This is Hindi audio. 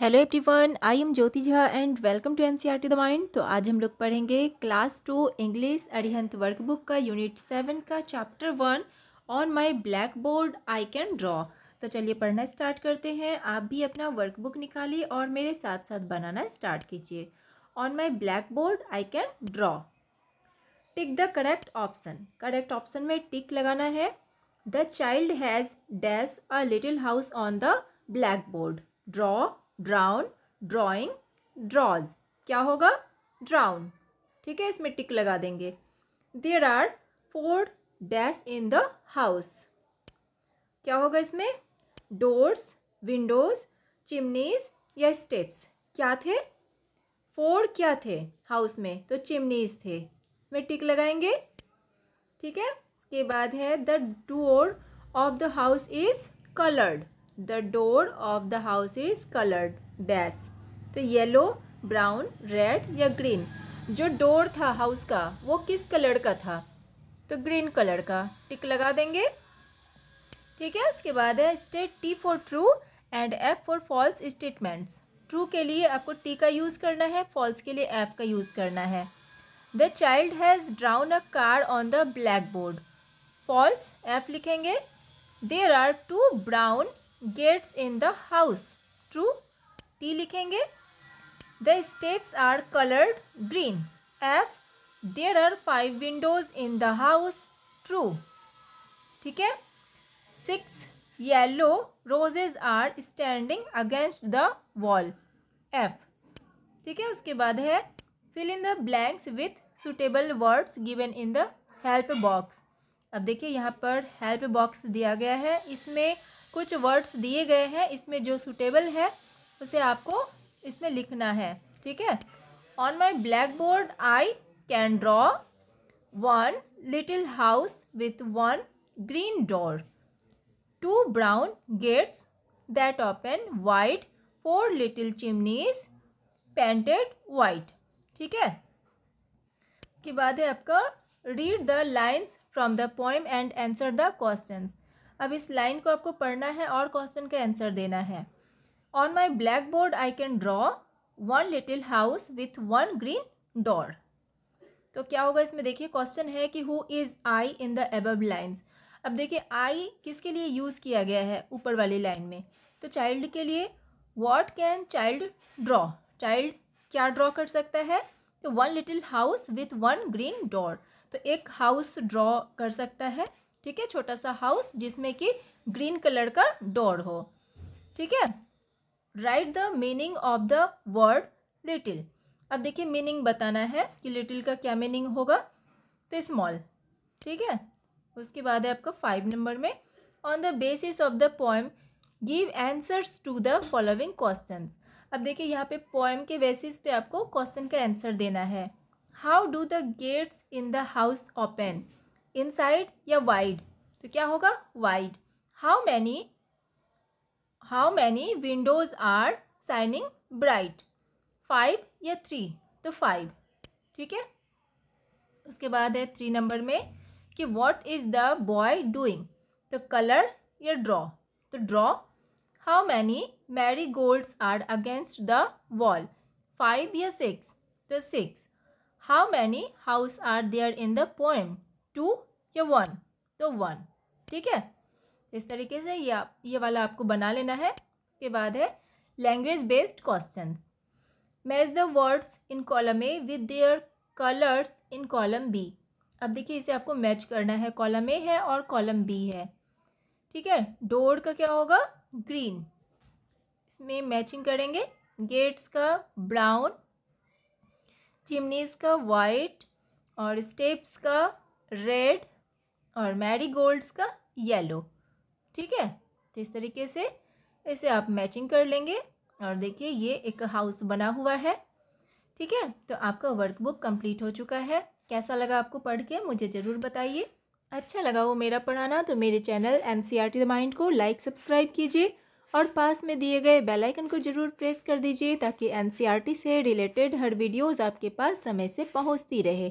hello everyone I am Jyoti Jha and welcome to N C R T the mind तो आज हम लोग पढ़ेंगे class two English Arihant workbook का यूनिट सेवन का chapter one on my black board I can draw तो चलिए पढ़ना स्टार्ट करते हैं आप भी अपना वर्कबुक निकालिए और मेरे साथ साथ बनाना स्टार्ट कीजिए on my black board I can draw tick the correct option correct option में टिक लगाना है the child has dash a little house on the black blackboard draw drawn drawing draws क्या होगा ड्राउन ठीक है इसमें टिक लगा देंगे there are four dash in the house क्या होगा इसमें डोर्स विंडोज चिमनीज या स्टेप्स क्या थे फोर क्या थे हाउस में तो चिमनीज थे इसमें टिक लगाएंगे ठीक है इसके बाद है the door of the house is coloured the door of the house is coloured dash तो येलो ब्राउन रेड या ग्रीन जो डोर था हाउस का वो किस कलर का था तो ग्रीन कलर का टिक लगा देंगे ठीक है उसके बाद है state T for true and F for false statements true के लिए आपको टी का यूज़ करना है फॉल्स के लिए एफ का यूज़ करना है the child has drawn a car on the black board false F लिखेंगे there are two brown gates in the house true T लिखेंगे the steps are coloured green F there are five windows in the house true ठीक है six yellow roses are standing against the wall F ठीक है उसके बाद है fill in the blanks with suitable words given in the help box अब देखिए यहाँ पर हेल्प बॉक्स दिया गया है इसमें कुछ वर्ड्स दिए गए हैं इसमें जो सुटेबल है उसे आपको इसमें लिखना है ठीक है on my black board I can draw one little house with one green door two brown gates that open wide four little chimneys painted white ठीक है इसके बाद है आपका read the lines from the poem and answer the question अब इस लाइन को आपको पढ़ना है और क्वेश्चन का आंसर देना है on my black board I can draw one little house with one green door तो क्या होगा इसमें देखिए क्वेश्चन है कि who is I in the above lines अब देखिए आई किसके लिए यूज़ किया गया है ऊपर वाली लाइन में तो चाइल्ड के लिए what can child draw child क्या ड्रॉ कर सकता है तो one little house with one green door तो एक हाउस ड्रॉ कर सकता है ठीक है छोटा सा हाउस जिसमें कि ग्रीन कलर का डोर हो ठीक है right the meaning of the word little अब देखिए मीनिंग बताना है कि लिटिल का क्या मीनिंग होगा तो स्मॉल ठीक है उसके बाद है आपका फाइव नंबर में on the basis of the poem give answers to the following question अब देखिए यहाँ पे पोएम के बेसिस पे आपको क्वेश्चन का आंसर देना है how do the gates in the house open inside या वाइड तो क्या होगा wide how many how many windows are shining bright five या थ्री तो फाइव ठीक है उसके बाद है थ्री नंबर में कि what is the boy doing तो कलर या ड्रॉ तो draw how many marigolds are against the wall five या सिक्स तो six how many house are there in the poem two या वन तो वन ठीक है इस तरीके से ये आप ये वाला आपको बना लेना है उसके बाद है language based question match the words in column A with their colours in column B अब देखिए इसे आपको मैच करना है कॉलम ए है और कॉलम बी है ठीक है डोर का क्या होगा ग्रीन इसमें मैचिंग करेंगे गेट्स का ब्राउन चिमनीज का वाइट और स्टेप्स का रेड और मैरी गोल्ड्स का येलो ठीक है तो इस तरीके से इसे आप मैचिंग कर लेंगे और देखिए ये एक हाउस बना हुआ है ठीक है तो आपका वर्कबुक कंप्लीट हो चुका है कैसा लगा आपको पढ़ के मुझे ज़रूर बताइए अच्छा लगा वो मेरा पढ़ाना तो मेरे channel N C R T mind को लाइक सब्सक्राइब कीजिए और पास में दिए गए बेल आइकन को ज़रूर प्रेस कर दीजिए ताकि एन सी आर टी से रिलेटेड हर वीडियोज़ आपके पास समय से पहुँचती रहे